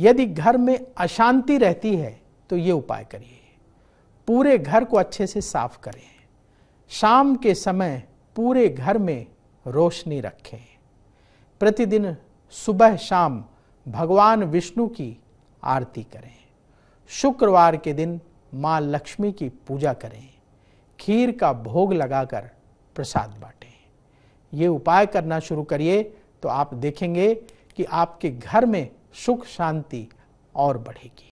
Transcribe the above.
यदि घर में अशांति रहती है तो ये उपाय करिए पूरे घर को अच्छे से साफ करें शाम के समय पूरे घर में रोशनी रखें प्रतिदिन सुबह शाम भगवान विष्णु की आरती करें शुक्रवार के दिन माँ लक्ष्मी की पूजा करें खीर का भोग लगाकर प्रसाद बांटें ये उपाय करना शुरू करिए तो आप देखेंगे कि आपके घर में सुख शांति और बढ़ेगी